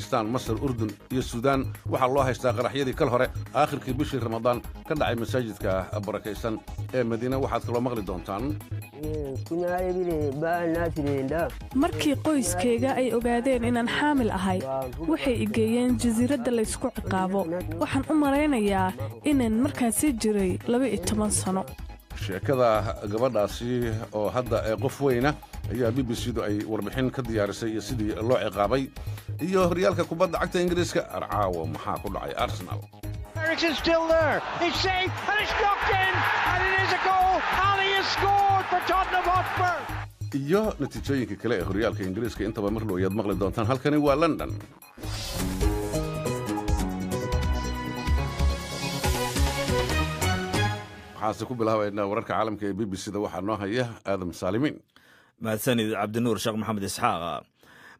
pakistan masar urdun iyo suudaan waxaa loo haystaa qaraxyadii kal hore aakhirkii bishii ramadaan ka dhacay masaajidka barakaysan ee madiine waxaad kaloo maqli doontaan markii qoyskayga ay ogaadeen inaan xaamil ahay waxay igeeyeen jasiiradda laysku ciqaabo waxaan u malaynayaa inaan markaasi jiray laba iyo toban sano sheekada gabadhaasi oo hadda ee qof weyna ayaa b b c du ay warbixin ka diyaarisay iyo sidii loo ciqaabay iyo horyaalka kubadda cagta ingiriiska arcaawo maxaa ku dhacay arsenal iyo natiijooyinka kale ee horyaalka ingiriiska intaba mar looyaad maqli doontaan halkani waa london waxaanse ku bilaabaynaa wararka caalamka ee b b c da waxaa noo haya aadam saalimiin mahadsanid cabdinuur sheekh maxamed isxaaqa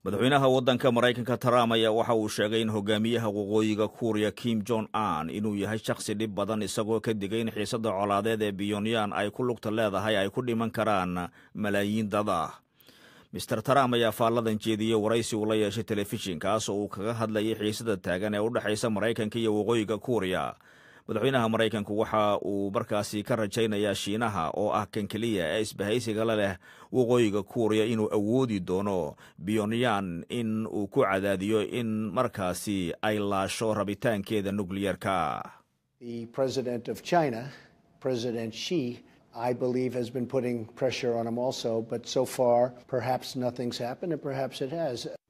madaxweynaha waddanka maraykanka trump ayaa waxa uu sheegay in hogaamiyaha waqooyiga kuuriya kim jong an inuu yahay shakhsi dhib badan isagoo ka digay in xiisadda colaadeed ee biyonyan ay ku lugta leedahay ay ku dhiman karaan malaayiin dad ah mister trump ayaa faalladan jeediyey waraysi uula la yeeshay telefishinkaas oo uu kaga hadlayay xiisada taagan ee u dhexaysa maraykanka iyo waqooyiga kuuriya madaxweynaha maraykanku waxa uu markaasi ka rajaynayaa shiinaha oo ah kan keliya ee isbahaysiga la leh waqooyiga kuuriya inuu awoodi doono biyonyan in uu ku cadaadiyo in markaasi ay laasho rabitaankeeda nukliyeerka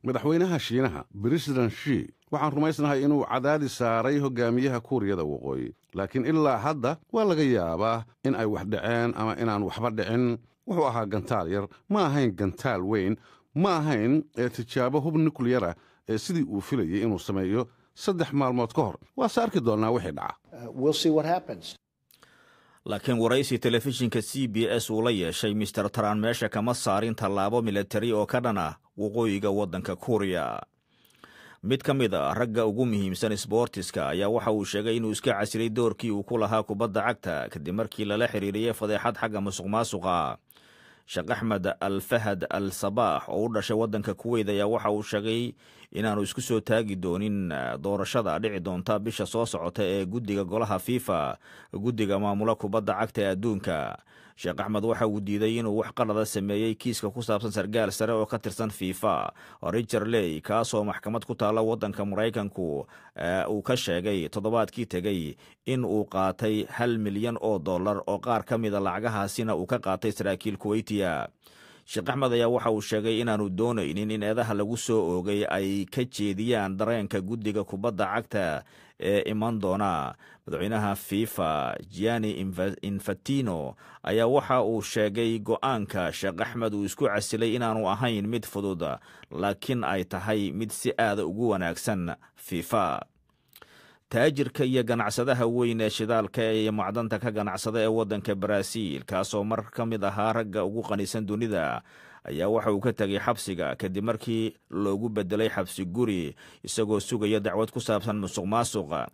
madaxweynaha shiinaha president shi waxaan rumaysnahay inuu cadaadi saaray hogaamiyaha kuuriyada waqooyi laakiin ilaa hadda waa laga yaabaa in ay wax dhaceen ama inaan waxba dhicin wuxuu ahaa gantaal yar ma ahayn gantaal weyn ma ahayn ee tijaabo hub nukliyara ah ee sidii uu filayay inuu sameeyo saddex maalmood ka hor waase arki doonnaa wixii dhaca uh, laakiin waraysi telefishinka c b s uu la yeeshay mister taran meesha kama saarin tallaabo militari oo ka dhan ah waqooyiga waddanka kuuriya mid ka mid a ah ragga ugu muhiimsan sboortiska ayaa waxa uu sheegay inuu iska casiriyey doorkii uu ku lahaa kubadda cagta kadib markii lala xiriiriyey fadeexad xagga musuq maasuqa sheekh axmed al fahad al sabaax oo u dhashay waddanka kuweyd ayaa waxa uu sheegay inaanu isku soo taagi doonin eh, doorashada dhici doonta bisha soo socota ee guddiga golaha fifa guddiga maamula kubadda cagta ee adduunka sheekh axmed waxa uu diiday inuu wax qalada sameeyey kiiska ku saabsan sargaal sare oo ka tirsan fifa richard ley kaasoo maxkamad ku taalla waddanka maraykanku uu ka sheegay toddobaadkii tegey in uu qaatay hal milyan oo dollar oo qaar ka mida ah lacagahaasina uu ka qaatay saraakiil kuweytiya sheekh axmed ayaa waxa uu sheegay inaanu doonaynin in eedaha lagu soo oogay ay ka jeediyaan dareenka guddiga kubadda cagta ee iman doona madaxweynaha fifa giani infantino ayaa waxa uu sheegay go'aanka sheekh axmed uu isku casilay inaanu ahayn mid fudud laakiin ay tahay mid si aada ugu wanaagsan fifa taajirka iyo ganacsadaha weyn ee shidaalka iyo macdanta ka ganacsada ee waddanka baraasiil kaasoo mar ka mid ahaa ragga ugu qanisan dunida ayaa waxa uu ka tegay xabsiga kadib markii loogu beddelay xabsi guri isagoo sugaya dacwad ku saabsan musuq maasuqa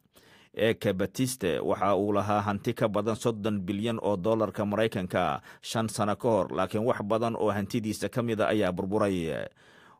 eka batiste waxa uu lahaa hanti ka badan soddon bilyan oo dollarka maraykanka shan sano ka hor laakiin wax badan oo hantidiisa ka mida ah ayaa burburay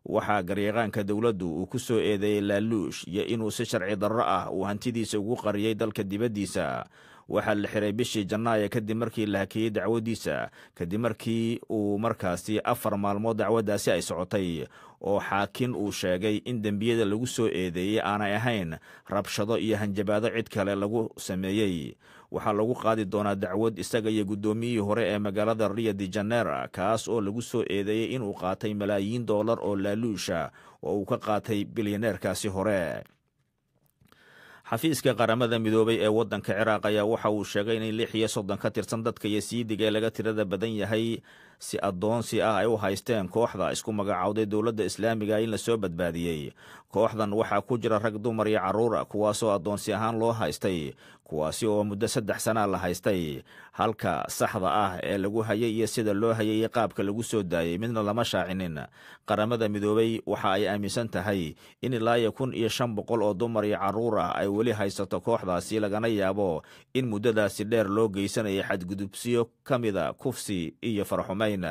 waxaa garyaqaanka dowladdu uu ku soo eedeeyey laaluush iyo inuu si sharci darro ah uu hantidiisa ugu qariyey dalka dibaddiisa waxaa la xiray bishii janaayo kadib markii la hakeeyey dacwaddiisa kadib markii uu markaasi afar maalmood dacwaddaasi ay socotay oo xaakin uu sheegay in dembiyada lagu soo eedeeyey aanay ahayn rabshado iyo hanjabaado cid kale lagu sameeyey waxaa lagu qaadi doonaa dacwad isaga iyo guddoomiyihii hore ee magaalada rio de janeira kaas oo lagu soo eedeeyey inuu qaatay malaayiin dollar oo laaluusha oo uu ka qaatay bilyoneerkaasi hore xafiiska qaramada midoobay ee waddanka ciraaq ayaa waxa uu sheegay inay lix iyo soddon ka tirsan dadka yasiidiga ee laga tirada badan yahay si addoonsi ah ay u haysteen kooxda isku magacowday dowladda islaamiga in lasoo badbaadiyey kooxdan waxaa ku jira rag dumar iyo caruura kuwaasoo addoonsi ahaan loo haystay kuwaasi oo muddo saddex sanaa la haystay halka saxda ah ee lagu hayay iyo sida loo hayay iyo qaabka lagu soo daayay midna lama shaacinin qaramada midoobay waxa ay aaminsan tahay in ilaaya kun iyo shan boqol oo dumar iyo caruur ah ay weli haysato kooxdaasi lagana yaabo in muddadaasi dheer loo geysanayo xadgudubsiyo ka mida ah kufsi iyo farxumayn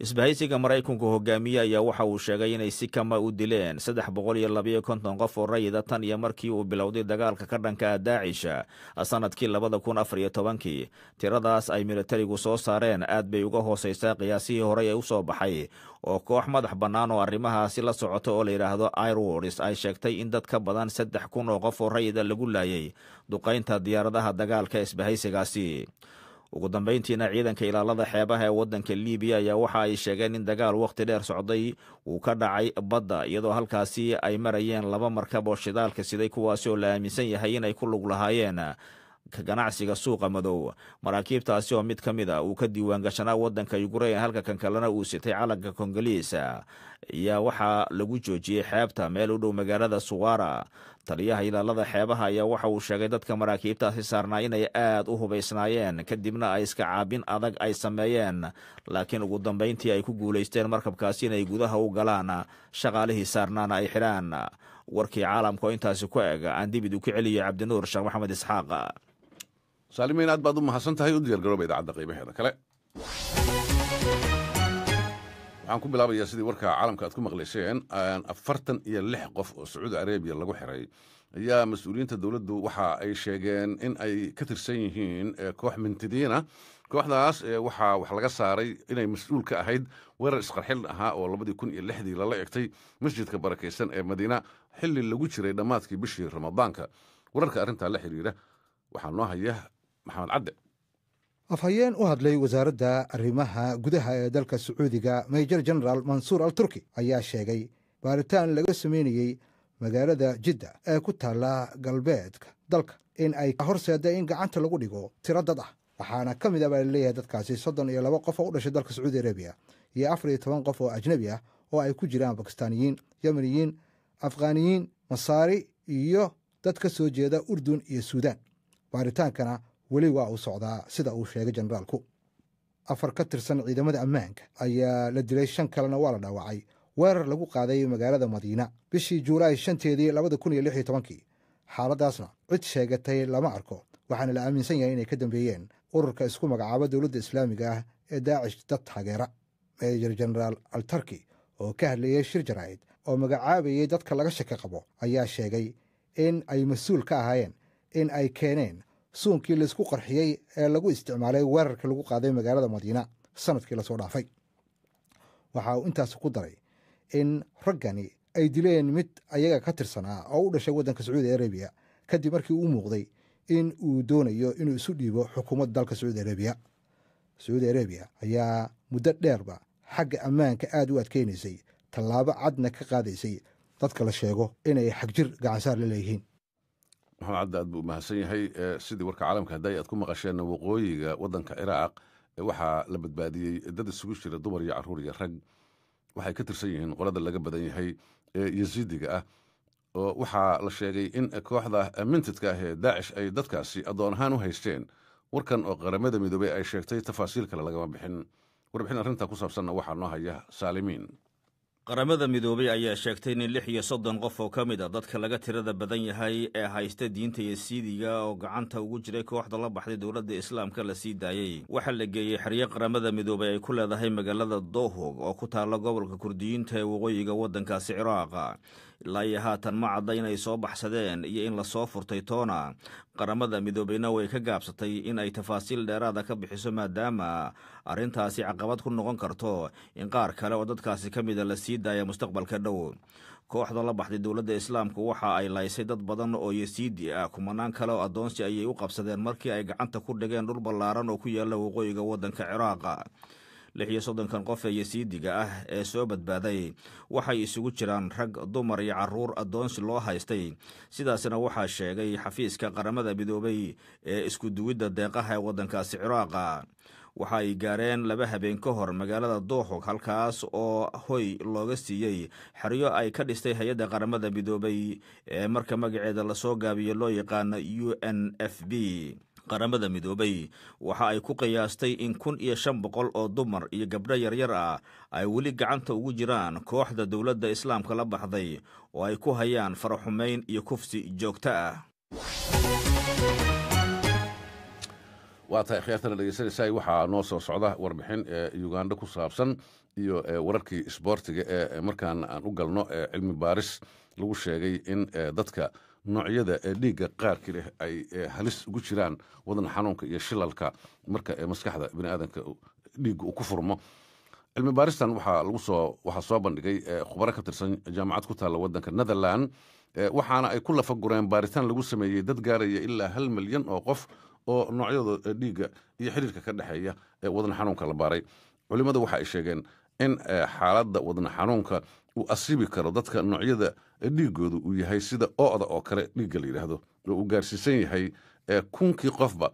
isbahaysiga maraykanku hogaamiye ayaa waxa uu sheegay inay si kama u dileen saddex boqol iyo labayo konton qof oo rayida tan iyo markii uu bilowday dagaalka ka dhanka ah daacisha sannadkii labada kun afar iyo tobankii tiradaas ay milatarigu soo saareen aad bay uga hooseysaa qiyaasihii horey ay u soo baxay oo koox madax bannaan oo arrimahaasi la socoto oo la yidhaahdo irwars ay sheegtay in dad ka badan saddex kun oo qof oo rayida lagu laayay duqaynta diyaaradaha dagaalka isbahaysigaasi ugu dambeyntiina ciidanka ilaalada xeebaha ee waddanka libiya ayaa waxa ay sheegeen in dagaal wakhti dheer socday uu ka dhacay badda iyadoo halkaasi ay marayeen laba markab oo shidaalka siday kuwaasi oo la aaminsan yahay inay ku lug lahaayeen ganacsiga suuqa madow maraakiibtaasi oo mid ka mid a ah uu ka diiwaan gashanaa waddanka yukrain halka kan kalena uu sitay calanka kongoliis ayaa waxaa lagu joojiyey xeebta meel u dhow magaalada suwara taliyaha ilaalada xeebaha ayaa waxa uu sheegay dadka maraakiibtaasi saarnaa inay aad u hubaysnaayeen kadibna ay iska caabin adag ay sameeyeen laakiin ugu dambayntii ay ku guulaysteen markabkaasi inay gudaha u galaan shaqaalihii saarnaana ay xidhaan warkii caalamka oo intaasi ku eg aan dibid uu ka celiyo cabdinuur sheekh maxamed isxaaq saalimiin aad baad u mahadsan tahay u diyaargarooba idaacadda qiimaheeda kale waxaan ku bilaabayaa sidii warka caalamka aad ku maqlasheen afartan iyo lix qof oo sacuudi arabiya lagu xiray ayaa mas-uuliyiinta dowladdu waxa ay sheegeen in ay ka tirsan yihiin koox mintidiina kooxdaas waxaa wax laga saaray inay mas-uul ka ahayd weerar isqarxil ahaa oo labadii kun iyo lixdii lala egtay masjidka barakeysan ee madiina xilli lagu jiray dhammaadkii bishii ramadaanka wararka arrintaa la xiriira waxaa noo haya maxamed cadde afhayeen u hadlay wasaaradda arrimaha gudaha ee dalka sacuudiga major general mansuur al turki ayaa sheegay baaritaan laga sameynayey magaalada jidda ee ku taalla galbeedka dalka in ay horseeda in gacanta lagu dhigo tiro dad ah waxaana ka mid a ah baa laleeyahay dadkaasi soddon iyo labo qof oo u dhashay dalka sacuudi arabiya iyo afar iyo toban qof oo ajnabi ah oo ay ku jiraan bakistaaniyiin yemaniyiin afghaniyiin masaari iyo dad ka soo jeeda urdun iyo suudaan baaritaankana weli waa uu socdaa sida uu sheegay jenaraalku afar ka tirsan ciidamada ammaanka ayaa la dilay shan kalena waa la dhaawacay weerar lagu qaaday magaalada madiina bishii juulaay shanteedii labada kun iyo lix iyo tobankii xaaladdaasna cid sheegatay lama arko waxaana la aaminsan yahay inay ka dambeeyeen ururka isku magacaabo dowladda islaamiga ah ee daacish dad taageera meejar jenaraal altarki oo ka hadlayey shir jaraa'id oo magacaabayay dadka laga shaki qabo ayaa sheegay in ay mas-uul ka ahaayeen in ay keeneen suunkii laysku qarxiyey ee lagu isticmaalay weerarkii lagu qaaday magaalada madiina sanadkii lasoo dhaafay waxa uu intaas ku daray in raggani ay dileen mid ayaga ka tirsanaa oo u dhashay waddanka sacuudi arabiya kadib markii uu muuqday in uu doonayo inuu isu dhiibo xukuumadda dalka sacuudi arabiya sacuudi arabiya ayaa muddo dheerba xagga ammaanka aad u adkeynaysay tallaabo cadna ka qaadaysay dadka la sheego inay xagjir gacansaar la leeyihiin muxuu hadda aad buu mahadsan yahay sidii warka caalamka hadday aad ku maqasheen waqooyiga wadanka ciraaq waxaa la badbaadiyey dad isugu jira dumar iyo caruur iyo rag waxay ka tirsan yihiin qolada laga badan yahay ee yasiidiga ah oo waxaa la sheegay in kooxda mintidka ah ee daacish ay dadkaasi addoon ahaan u haysteen warkan oo qaramada midoobey ay sheegtay tafaasiil kale lagama bixin warbixin arrinta ku saabsanna waxaa noo haya saalimiin qaramada midoobay ayaa sheegtay in lix iyo soddon qof oo ka mid a ah dadka laga tirada badan yahay ee haysta diinta yasiidiga oo gacanta ugu jiray kooxda la baxday dowladda islaamka la sii daayey waxaa la geeyey xeryo qaramada midoobay ay ku leedahay magaalada dohog oo ku taalla gobolka kurdiyiinta ee waqooyiga waddankaasi ciraaqa ilaa iyo haatan ma cadda inay soo baxsadeen iyo in lasoo furtay toona qaramada midoobeyna way ka gaabsatay in ay tafaasiil dheeraada ka bixiso maadaama arrintaasi caqabad ku noqon karto in qaar kale oo dadkaasi ka mida ah la sii daaya mustaqbalka dhow kooxda la baxday dowladda islaamku waxa ay laysay dad badan oo yasiidi ah kumanaan kale oo addoonsi ayay u qabsadeen markii ay gacanta ku dhigeen dhul ballaaran oo ku yaalla waqooyiga waddanka ciraaqa lix iyo soddonkan qof ee yasiidiga ah ee soo badbaaday waxay isugu jiraan rag dumar iyo caruur addoonsi loo haystay sidaasna waxaa sheegay xafiiska qaramada midoobay ee isku duwidda deeqaha ee waddankaasi ciraaqa waxa ay gaareen laba habeen ka hor magaalada dooxog halkaas oo hoy looga siiyey xeryo ay ka dhistay hay-adda qaramada midoobay ee marka magaceeda lasoo gaabiyo loo yaqaana u n f b qaramada midoobay waxa ay ku qiyaastay in kun iyo shan boqol oo dumar iyo gabdho yaryar ah ay weli gacanta ugu jiraan kooxda dowladda islaamka la baxday oo ay ku hayaan faraxumayn iyo kufsi joogto ah waa tahay khyaartana dhegeysanaysaay waxaa noo soo socda warbixin ee uganda ku saabsan iyo wararkii isboortiga ee markaan aan u galno ee cilmi baaris lagu sheegay in eh, dadka noocyada ee dhiigga qaarka leh ay eh, halis ugu jiraan wadan xanuunka iyo shilalka marka ee eh, maskaxda biniaadanka dhiigga uu ku furmo cilmi baaristan waxaa soo bandhigay khubaro ka tirsan jaamacad ku taalla wadanka netherland waxaana ay ku lafagureen baaritaan lagu sameeyey dad gaaraya ilaa hal milyan oo qof oo noocyada dhiigga iyo xiriirka ka dhexeeya ee wadan xanuunka la baaray culimmadu waxa ay sheegeen in xaaladda wadan xanuunka uu asiibi karo dadka noocyada dhiigooda uu yahay sida da oo kale dhiigga la yidhaahdo oo uu gaarsiisan yahay kunkii qofba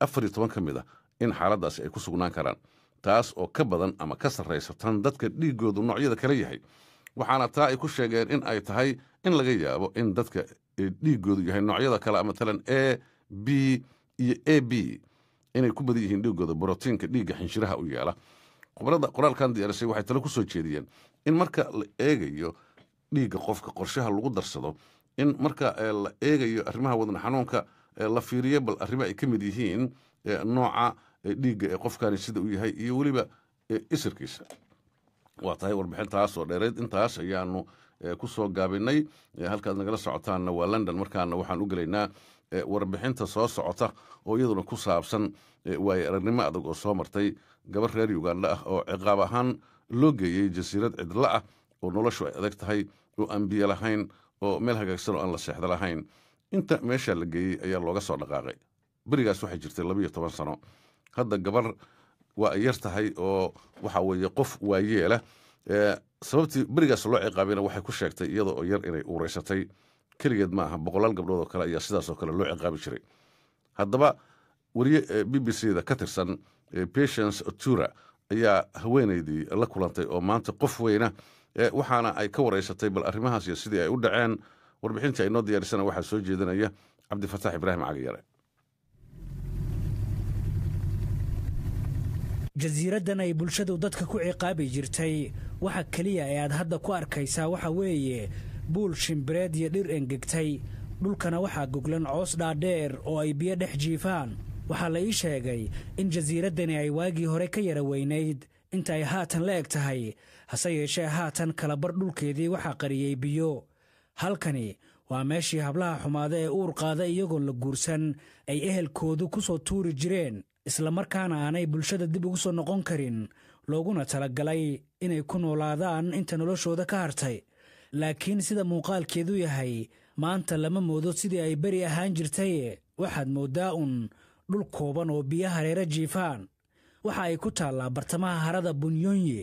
afar iyo toban ka mid ah in xaaladdaasi ay ku sugnaan karaan taas oo ka badan ama ka sarraysa tan dadka dhiigoodu noocyada kale yahay waxaana taa ay ku sheegeen in ay tahay in laga yaabo in dadka dhiigoodu yahay noocyada kale ama ah talan a b iyo a b inay ku badan yihiin dhiigooda brotiinka dhiigga xinshiraha u yeela qoraalkan diyaarisay waxay talo ku soo jeediyeen in marka la eegayo dhiigga qofka qorshaha lagu darsado in marka eh, la eegayo arrimaha wadan xanuunka eh, la fiiriyo bal arrimo ay ka mid yihiin eh, nooca dhiigga ee qofkani sida uu yahay iyo weliba isirkiisa waa tahay warbixintaasoo dheereed intaas ayaanu ku soo gaabinay halkaad nagala socotaanna waa london markaana waxaan u gelaynaa warbixinta soo socota oo iyaduna ku saabsan waaye aragnimo adag oo soo martay gabar reer uganda ah oo ciqaab ahaan loo geeyey jasiirad cidlo ah oo noloshu ay adag tahay oo aan biyo lahayn oo meel hagaagsan oo aan la seexda lahayn inta meesha la geeyey ayaa looga soo dhaqaaqay berigaas waxay jirtay labayo toban sano hadda gabar waa yar tahay oo waxa weeye qof waayeela sababtii berigaas loo ciqaabayna waxay ku sheegtay iyada oo yar inay uuraysatay keligeed maaha boqolaal gabdhood oo kale ayaa sidaasoo kale loo ciqaabi jiray haddaba wariye b b c da ka tirsan patience otura ayaa haweenaydii la kulantay oo maanta qof weyna waxaana ay ka wareysatay bal arrimahaas iyo sidii ay u dhaceen warbixinta aynoo diyaarisana waxaa soo jeedinaya cabdifatax ibraahim cagiyare jasiiraddan ay bulshadu dadka ku ciqaabi jirtay waxa keliya ee aad hadda ku arkaysaa waxa weeye buul shimbireed iyo dhir engegtay dhulkana waxaa goglan coos dhaadheer oo ay biyo dhex jiifaan waxaa la ii sheegay in jasiiraddani ay waagii hore ka yara weynayd inta ay haatan la eg tahay hase yeeshee haatan kalabar dhulkeedii waxaa qariyey biyo halkani waa meeshii hablaha xumaada ee uur qaada iyagoon la guursan ay ehelkoodu ku soo tuuri jireen islamarkaana aanay bulshada dib ugu soo noqon karin looguna talagalay inay ku noolaadaan inta noloshooda ka hartay laakiin sida muuqaalkeedu yahay maanta lama moodo sidii ay beri ahaan jirtay waxaad mooddaa un dhul kooban oo biyo hareera jiifaan waxa ay ku taallaa bartamaha harada bunyonyi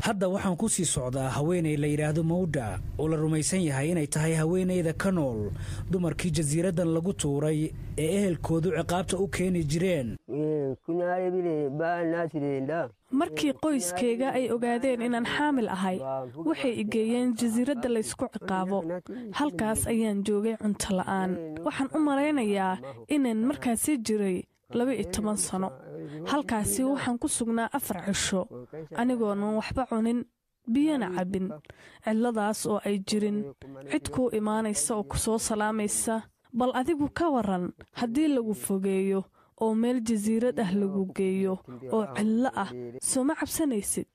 hadda waxaan ku sii socdaa haweenay la yidhaahdo mawdha oo la rumaysan yahay inay tahay haweenayda ka nool dumarkii jasiiraddan lagu tuuray ee ehelkoodu ciqaabta u keeni jireen markii qoyskayga ay ogaadeen inaan xaamil ahay waxay igeeyeen jasiiradda laysku ciqaabo halkaas ayaan joogay cunto la'aan waxaan u malaynayaa inaan markaasi jiray laba iyo toban sano halkaasi waxaan ku sugnaa afar cisho anigoonan waxba cunin biyana cabbin cilladaas oo ay jirin cid kuu imaanaysa oo ku soo salaamaysa bal adigu ka waran haddii lagu fogeeyo oo meel jasiirad ah lagu geeyo oo cillo ah sooma cabsanaysid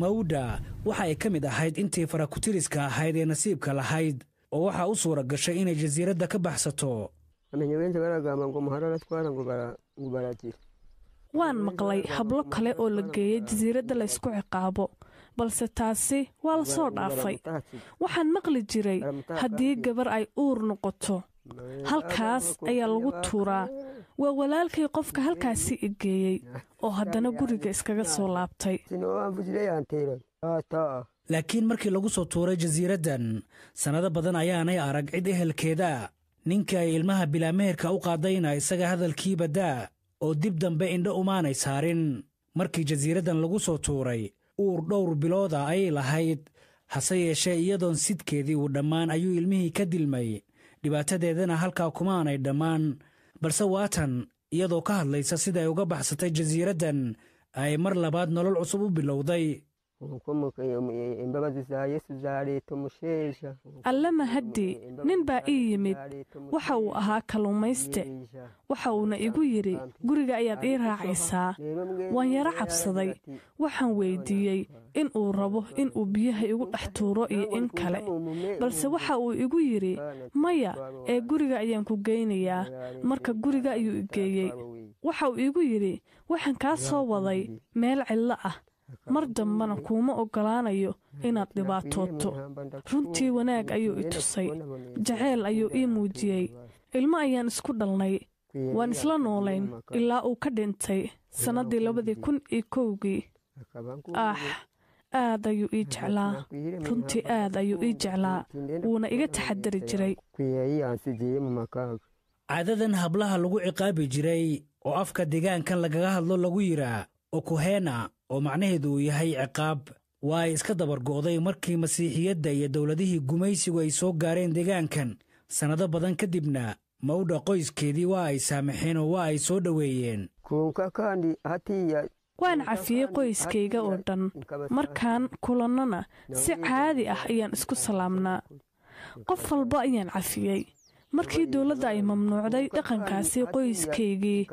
mawdha waxa ay ka mid ahayd intii farakutiriska ahayd ee nasiibka lahayd oo waxaa u suura gashay inay jasiiradda ka baxsato amenye benshi baragamba ngo muharara twara ngo baragira waan maqlay hablo kale oo la geeyay jasiiradda laysku ciqaabo balse taasi waa la soo dhaafay waxaan maqli jiray haddii gabar ay uur noqoto halkaas ayaa lagu tuuraa waa walaalkii qofka halkaasi i geeyey oo haddana guriga iskaga soo laabtay laakiin markii lagu soo tuuray jasiiraddan sannado badan ayaanay arag cid ehelkeeda ninka ay ilmaha bilaa u qaadayna isaga hadalkiiba daa oo dib dambe indho umaanay saarin markii jasiiraddan lagu soo tuuray uur dhowr bilooda ayay lahayd hase yeeshee iyadoon sidkeedii uu dhammaan ayuu ilmihii ka dilmay dhibaatadeedana halkaa kumaanay dhammaan balse waatan iyadoo ka hadlaysa siday uga baxsatay jasiiraddan ay mar labaad nolol cusub u bilowday allama haddii nin baa ii yimid waxa uu ahaa kalluumayste waxa uuna igu yidhi guriga ayaad ii raacaysaa waan yaro cabsaday waxaan weyddiiyey in uu rabo in uu biyaha igu dhex tuuro iyo in kale balse waxa uu igu yidhi maya ee guriga ayaan ku geynayaa marka guriga ayuu igeeyey waxa uu igu yidhi waxaan kaa soo waday meel cillo ah mar dambana kuuma oggolaanayo inaad dhibaatooto runtii wanaag ayuu i tusay jaceyl ayuu ii muujiyey ilmo ayaan isku dhalnay waan isla noolayn ilaa uu ka dhintay sannaddii labadii kun iyo kowgii ah aad ayuu ii jeclaa runtii aad ayuu ii jeclaa wuuna iga taxadari jiray caadadan hablaha lagu ciqaabi jiray oo afka degaankan lagaga hadlo lagu yidhaa okuhena oo macnaheedu uu yahay ciqaab waa ay iska dabar go'day markii masiixiyadda iyo dowladihii gumaysigu ay soo gaareen deegaankan sannado badan kadibna mawdha qoyskeedii waa ay saamaxeen oo waa ay soo dhoweeyeen waan cafiyey qoyskayga oo dhan markaan kulannana si caadi ah ayaan isku salaamnaa qof walba ayaan cafiyey markii dowladda ay mamnuucday dhaqankaasi qoyskaygii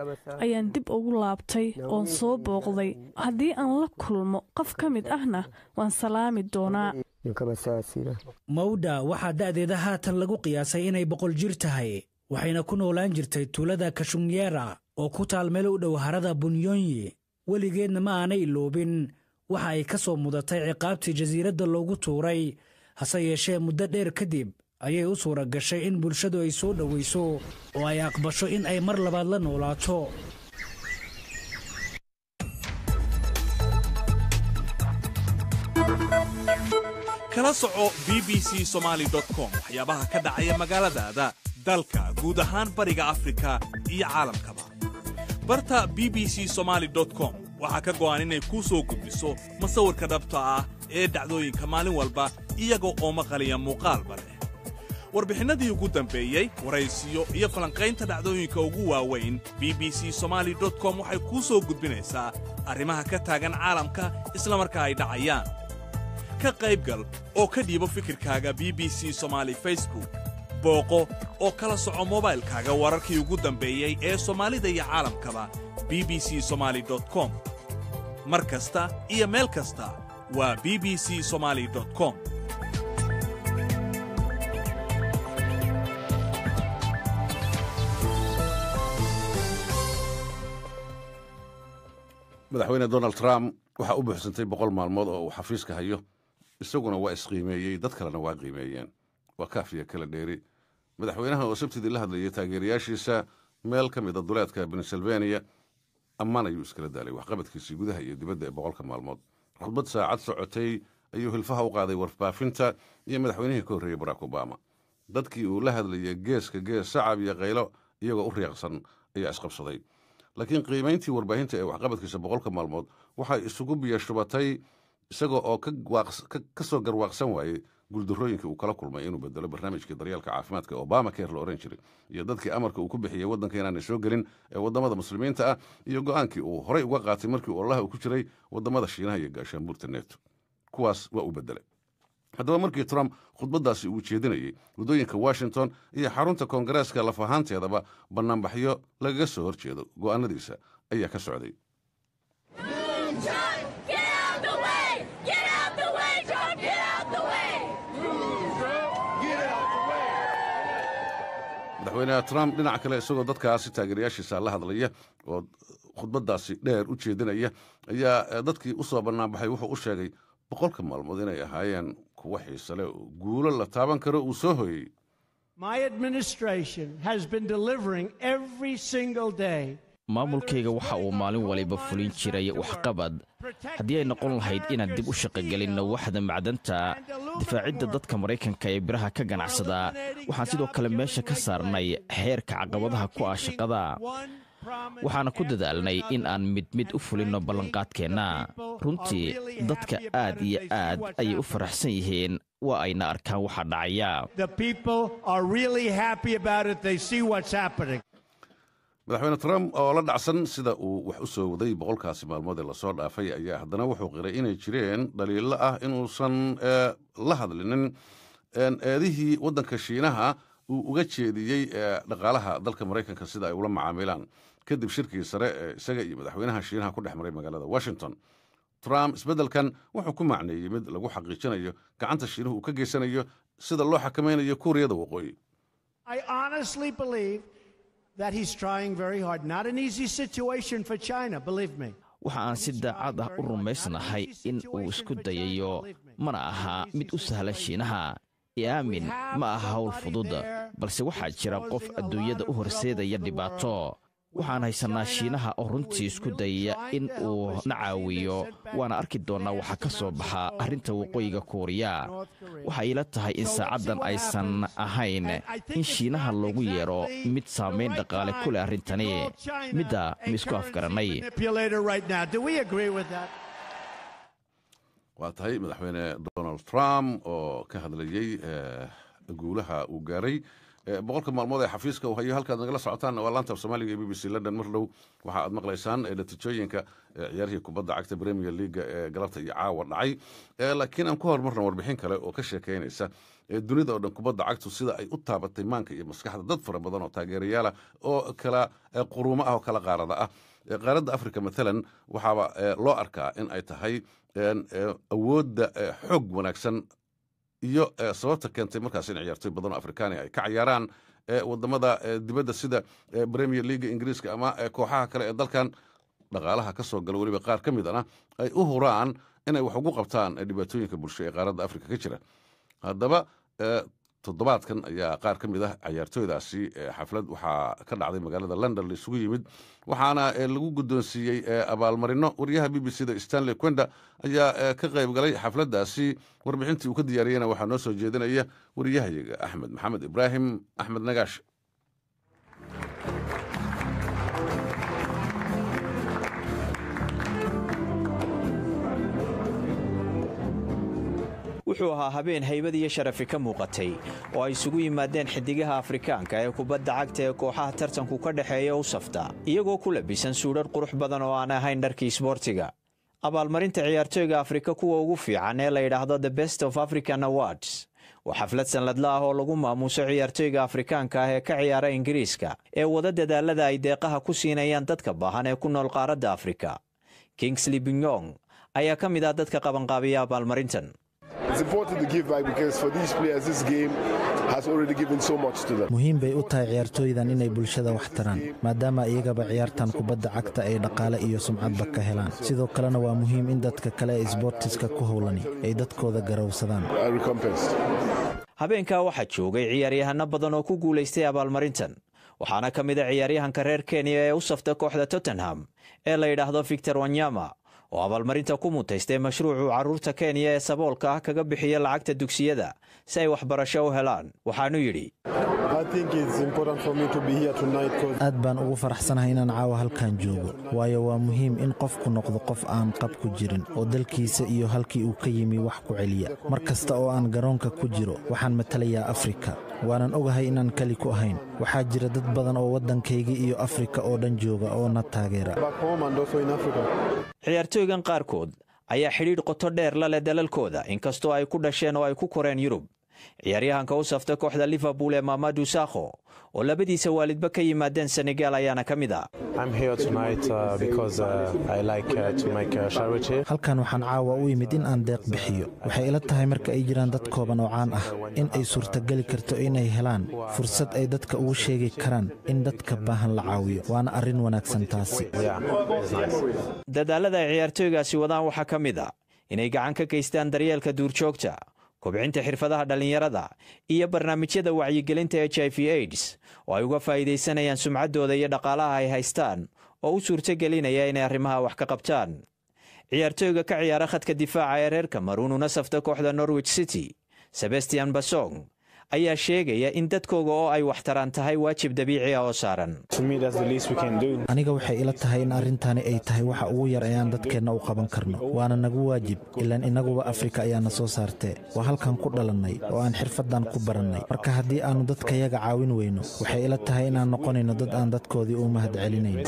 ayaan dib ugu laabtay oon soo booqday haddii aan la kulmo qof ka mid ahna waan salaami doonaa mawdha waxaa da'deeda haatan lagu qiyaasay inay boqol jir tahay waxayna ku noolaan jirtay tuulada kashunyeera oo ku taal meel u dhow harada bunyonyi weligeedna ma aanay iloobin waxa ay ka soo mudatay ciqaabtii jasiiradda loogu tuuray hase yeeshee muddo dheer kadib ayay u suura gashay in bulshadu ay soo dhowayso oo ay aqbasho in ay mar labaad la noolaato kala soco b b c somaali com waxyaabaha ka dhacaya magaaladaada dalka guud ahaan bariga afrika iyo caalamkaba barta b b c somaali com waxaa ka go'an inay kuu soo gudbiso masawirka dhabta ah ee dhacdooyinka maalin walba iyaga oo maqaliya muuqaalba leh warbixinadii ugu dambeeyey waraysiyo iyo falanqaynta dhacdooyinka ugu waaweyn b b c somali com waxay kuu soo gudbinaysaa arrimaha ka taagan caalamka isla markaa ay dhacayaan ka qayb gal oo ka dhiibo fikirkaaga b b c somaali facebook booqo oo kala soco mobaylkaaga wararkii ugu dambeeyey ee soomaalida iyo caalamkaba b b c somali com mar kasta iyo meel kasta waa b b c somali com madaxweyne donald trump waxaa u buuxsantay boqol maalmood oo uu xafiiska hayo isaguna waa isqiimeeyey dad kalena waa qiimeeyeen waa kaafiya kala dheeri madaxweynaha oo sabtidii la hadlayay taageerayaashiisa meel ka mida ah duleedka bensylvania ammaan ayuu iskala daalay waxqabadkiisii gudaha iyo dibadda ee boqolka maalmood khudbad saacad socotay ayuu hilfaha u qaaday warfaafinta iyo madaxweynihii ka horreeyey barack obama dadkii uu la hadlayay geeska gees sacab iyo qaylo iyagoo u riiqsan ayaa isqabsaday laakiin qiimayntii warbaahinta ee waxqabadkiisa boqolka maalmood waxay isugu biyashubatay isaga oo ka soo garwaaqsan waayey guldarooyinkii uu kala kulmay inuu bedelo barnaamijkii daryeelka caafimaadka obama care la ohan jiray iyo dadkii amarka uu ku bixiyey waddanka inaanay soo gelin ee waddamada muslimiinta ah iyo go-aankii uu horey uga qaatay markii olaha uu ku jiray waddamada shiinaha iyo gaashaanbuurta neto kuwaas waa u bedelay haddaba markii trump khudbaddaasi uu jeedinayay waddooyinka washington iyo xarunta koongareeska laf ahaanteedaba bannaanbaxyo lagaga soo hor jeedo go'aanadiisa ayaa ka socday madaxweyneha trump dhinac kale isagoo dadkaasi taageerayaashiisa la hadlaya oo khudbaddaasi dheer u jeedinaya ayaa dadkii usoo bannaanbaxay wuxuu u sheegay boqolka maalmood inay ahaayeen kuwa xiisale guulo la taaban karo uu soo hoyey maamulkayga waxa uu maalin waliba fulin jiray waxqabad haddii ay noqon lahayd inaan dib u shaqogelinno waxda macdanta difaacidda dadka maraykanka ee biraha ka ganacsadaa waxaan sidoo kale meesha ka saarnay xeerka caqabadaha ku ah shaqada waxaana ku dadaalnay in aan mid mid u fulinno ballanqaadkeenna runtii dadka aad iyo aad ayay u faraxsan yihiin waa ayna arkaan waxaa dhacaya madaxweyne trump oo la dhacsan sida uu wax u soo waday boqolkaasi maalmood ee lasoo dhaafay ayaa haddana wuxuu qiray inay jireen dhaliillo ah inuusan eh, la hadlinin eh, eedihii waddanka shiinaha uu uga jeediyey eh, dhaqaalaha dalka maraykanka sida ay ula macaamilaan kadib shirkii sare ee isaga iyo madaxweynaha shiinaha ku dhex maray magaalada washington trump isbeddelkan wuxuu ku macneeyey mid lagu xaqiijinayo gacanta shiinuhu uu ka geysanayo sida loo xakamaynayo kuuriyada waqooyi waxa aan si daacad ah u rumaysnahay in uu isku dayayo mana aha mid u sahla shiinaha i aamin ma aha howl fudud balse waxaa jira qof adduunyada u horseedaya dhibaato waxaan haysanaa shiinaha oo runtii isku dayaya in uu na caawiyo waana arki doonnaa waxaa ka soo baxa arrinta waqooyiga kuuriya waxay ila tahay in saacaddan aysan ahayn in shiinaha loogu yeedho mid saamayn dhaqaale ku leh arrintani midda ma isku afgarannay waa tahay madaxweyne donald trump oo ka hadlayay eh, guulaha uu gaaray Eh, boqolka maalmood ee xafiiska u hayo halkaad nagala socotaan waa laanta af soomaaliga ee b b c london mar dhow waxa aad maqlaysaan natiijooyinka eh, ciyaarihii kubadda cagta premier leaga ee eh, galabta iyo caawa dhacay laakiin aan ku hormarna warbixin kale oo ka sheekaynaysa dunida oo dhan kubadda cagtu sida ay u taabatay maanka iyo maskaxda dad fara badan oo taageerayaala ah oo kala quruumo ah oo kala qaarada ah qaaradda africa maalan waxaaba loo arkaa in ay tahay awoodda xoog wanaagsan iyo eh, sababta keentay markaas in ciyaartoy badanoo afrikaania ay ka cayaaraan eh, wadamada eh, dibadda sida premier leaga ingiriiska ama kooxaha kale ee dalkan dhaqaalaha ka soo gala weliba qaar ka midana ay u huraan inay wax ugu qabtaan dhibaatooyinka bulsho ee qaaradda afrika ka jira haddaba toddobaadkan ayaa qaar ka mid ah cayaartooydaasi xaflad waxaa ka dhacday magaalada london la isugu yimid waxaana lagu guddoonsiiyey abaalmarino wariyaha b b c da stanley quenda ayaa ka qayb galay xafladdaasi warbixintii uu ka diyaariyeyna waxaa noo soo jeedinaya wariyahayaga axmed maxamed ibraahim axmed nagaash wuxuu ahaa habeen haybad iyo sharafi ka muuqatay oo ay isugu yimaadeen xidigaha afrikaanka ee kubadda cagta ee kooxaha tartanku ka dhexeeya u safta iyagoo ku labisan suudhar qurux badan oo aan ahayn dharkii isboortiga abaalmarinta ciyaartooyga afrika kuwa ugu fiican ee la yidhaahdo the best of african awards waa xaflad sanladla ah oo lagu maamuuso ciyaartooyga afrikaanka ah ee ka ciyaara ingiriiska ee wada dadaalada ay deeqaha ku siinayaan dadka baahan ee ku nool qaaradda afrika kingsley binyong ayaa ka mid ah dadka qabanqaabiya abaalmarintan muhiim bay u tahay ciyaartooydan inay bulshada wax taraan maadaama iyagaba ciyaartan kubadda cagta ay dhaqaale iyo sumcadba ka helaan sidoo kalena waa muhiim in dadka kale ee isboortiska ku howlani ay dadkooda garowsadaan habeenka waxaa joogay ciyaaryahano badan oo ku guulaystay abaalmarintan waxaana ka mid a ah ciyaaryahanka reer kenya ee u safta kooxda tottenham ee la yidhaahdo victor wanyama oo abaalmarinta ku mutaystay mashruucu carruurta kenya ee saboolka ah kaga bixiya lacagta dugsiyada si ay waxbarasho u helaan waxaanu yidhi aad baan ugu faraxsanahay inaan caawa halkan joogo waayo waa muhiim in qofku noqdo qof aan qab ku jirin oo dalkiisa iyo halkii uu ka yimi wax ku celiya mar kasta oo aan garoonka ku jiro waxaan matalayaa afrika waanan ogahay inaan keli ku ahayn waxaa jira dad badan oo waddankayga iyo afrika oo dhan jooga oo na taageera bulshooygan qaarkood ayaa xidhiidh qoto dheer la leh dalalkooda inkastoo ay ku dhasheen oo ay ku koreen yurub ciyaaryahanka u safta kooxda liverpool ee mamadu sakho oo labadiisa waalidba ka yimaadeen senegal ayaana ka mid ah uh, uh, uh, halkan waxaan caawa u yimid in aan deeq bixiyo waxay ila tahay marka ay jiraan dad kooban oo caan ah in ay suurtageli karto inay helaan fursad ay dadka ugu sheegi karaan in dadka baahan la caawiyo waana arrin wanaagsan taasi dadaalada ay ciyaartooygaasi wadaan waxaa ka mid a ah, inay gacan ka gaystaan daryeelka duurjoogta kobcinta xirfadaha dhallinyarada iyo barnaamijyada wacyigelinta h i v aids oo ay uga faa'iidaysanayaan sumcaddooda iyo dhaqaalaha ay haystaan oo u suurto gelinaya inay arrimaha wax ka qabtaan ciyaartooyga ka ciyaara khadka difaaca ee reerka kamaruun una safta kooxda norwich city sebastian basong ayaa sheegaya in dadkooga oo ay waxtaraan tahay waajib dabiici ah oo saaran aniga waxay ila tahay in arrintani ay tahay waxa ugu yar ee aan dadkeenna u qaban karno waana nagu waajib ilaan inaguba afrika ayaana soo saartee waa halkan ku dhalannay oo aan xirfaddan ku barannay marka haddii aannu dadkayaga caawin weyno waxay ila tahay inaan noqonayno dad aan dadkoodii u mahad celinayn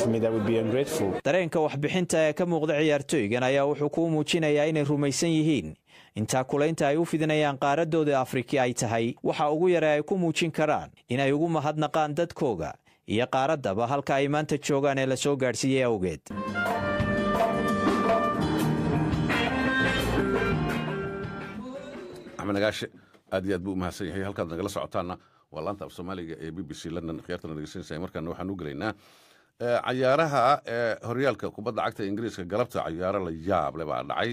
dareenka waxbixinta ee ka muuqda ciyaartooygan ayaa wuxuu kuu muujinayaa inay rumaysan yihiin intaa kulaynta ay u fidinayaan qaaradooda afrika ay tahay waxa ugu yara ay ku muujin karaan inay ugu mahadnaqaan dadkooga iyo qaaraddaba halka ay maanta joogaan ee lasoo soo gaadhsiiyey awgeed axmed nagaashe aad iyo aad buu u mahadsan yahay halkaad nagala socotaanna waa laanta af soomaaliga ee b b c london khiyaartana degeysanaysa markaana waxaan u gelaynaa cayaaraha horyaalka kubadda cagta ingiriiska galabta cayaaro la yaable baa dhacay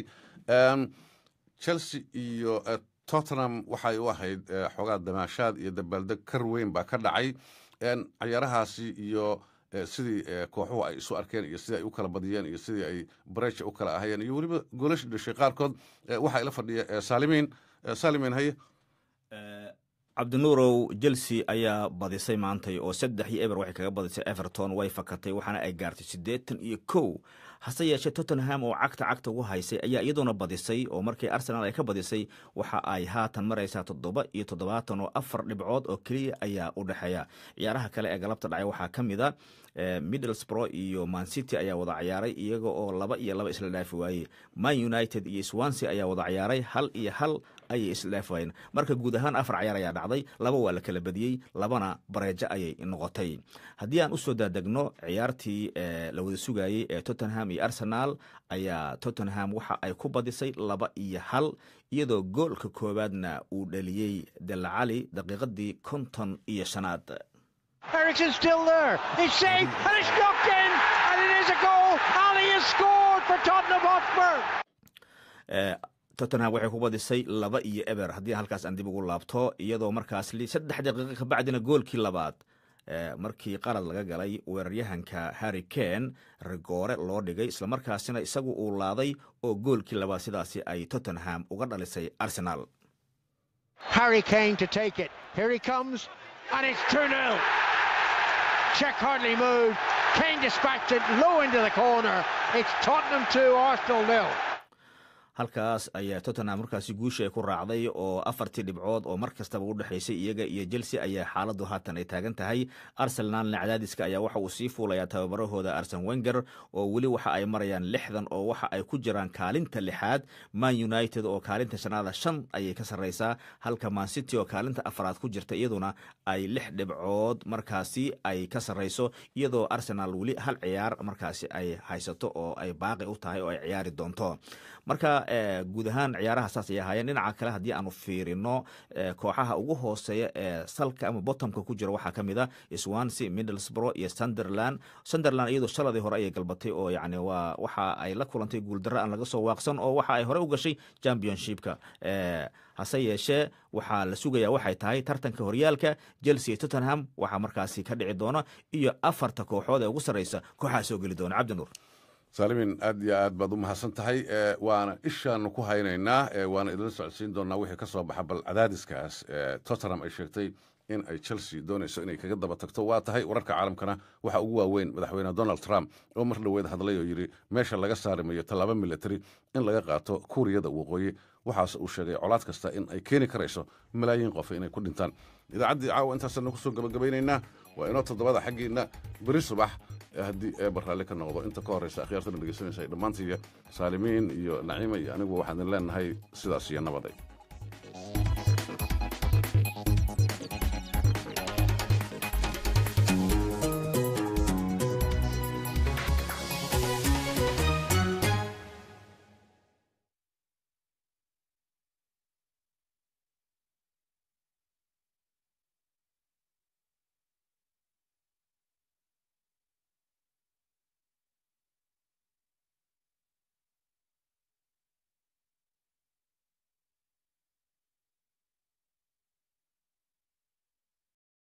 chelsea iyo eh, tottenham waxay u ahayd eh, xoogaa damaashaad iyo dabaaldeg kar weyn baa ka dhacay ciyaarahaasi iyo eh, sidii kooxuhu ay isu arkeen iyo sidii ay u kala badiyeen iyo sidii ay bareja u kala ahayeen iyo weliba goolasha dhashay qaarkood waxaa ila fadhiya saalimiin saalimiin haye cabdinuurow chelsea ayaa badisay maantay oo saddex iyo eber waxay kaga badisay everton way fakatay waxaana ay gaartay sideetan iyo kow hase yeeshee tottenham oo cagta cagta ugu haysay ayaa iyadoona badisay oo markii arsenal ay ka badisay waxa ay haatan maraysaa toddoba iyo toddobaatan oo afar dhibcood oo keliya ayaa u dhexeeya ciyaaraha kale ee galabta dhacay waxaa ka mid a eh, middlesbro iyo mancity ayaa wada ciyaaray iyaga oo laba iyo laba isla dhaafi waayey man united iyo swanse ayaa wada ciyaaray hal iyo hal ayay isdheefayn marka guud ahaan afar cayaar ayaa dhacday laba waa la kala badiyey labana bareejo ayay noqotay haddii aan usoo daadegno ciyaartii eh, la wada sugayey ee tottenham iyo arsenal ayaa tottenham waxa ay ku badisay laba iyo hal iyadoo goolka koowaadna uu dhaliyey delacali daqiiqadii konton iyo shanaad tottenham waxay ku badisay laba iyo eber haddii halkaas aan dib ugu laabto iyadoo markaas saddex daqiiqo kabacdina goolkii labaad eh, markii qalad laga galay weeraryahanka harri kane rigoore loo dhigay islamarkaasina isagu uu laaday oo goolkii labaad sidaasi ay tottenham uga dhalisay arsenaal halkaas ayaa tottenham markaasi guusha ay ku raacday oo afartii dhibcood oo mar kastaba u dhexaysay iyaga iyo chelsea ayaa xaaladu haatan ay taagan tahay arsenalna cadaadiska ayaa waxa uu sii fuulayaa tababarahooda arsen wenger oo weli waxa ay marayaan lixdan oo waxa ay ku jiraan kaalinta lixaad man united oo kaalinta shanaada shan ayay ka sarreysaa halka mancity oo kaalinta afraad ku jirta iyaduna ay lix dhibcood markaasi ay ka sarreyso iyadoo arsenal weli hal ciyaar markaasi ay haysato oo ay baaqi u tahay oo ay ciyaari doonto marka guud ahaan ciyaaraha saas ay ahaayeen dhinaca kale haddii aanu fiirino kooxaha ugu hooseeya ee salka ama bottomka ku jira waxaa ka mid a ah swansi middlesbro iyo sunderland sunderland iyadoo shaladii hore ayay galbatay oo yani waa waxa ay la kulantay guuldarro aan laga soo waaqsan oo waxa ay hore u gashay championshipka hase yeeshee waxaa la sugayaa waxay tahay tartanka horyaalka chelsea tottenham waxaa markaasi ka dhici doona iyo afarta kooxood ee ugu sarreysa kooxaha soo geli doona cabdinuur saalimin aad iyo aad baad u mahadsan tahay waana ishaanu ku haynaynaa waana idila socodsiin doonaa wixii ka soo baxa bal cadaadiskaas tottenham ay sheegtay in ay chelsea doonayso inay kaga daba tagto waa tahay wararka caalamkana waxa ugu waaweyn madaxweyne donald trump oo mar dhoweed hadlay oo yidhi meesha laga saarimayo tallaabo military in laga qaato kuuriyada waqooyi waxaase uu sheegay colaad kasta in ay keeni karayso malaayiin qof inay ku dhintaan idaacaddii caawa intaasanu kusoo gabagabaynaynaa waa inoo toddobada xaggiinna beri subax haddii eeba ka noqdo inta ka horraysa akhyaartana dhegeysanaysa ay dhammaantiiya saalimiin iyo naciima iyo aniguba waxaan idin leennahay sidaas iyo nabaday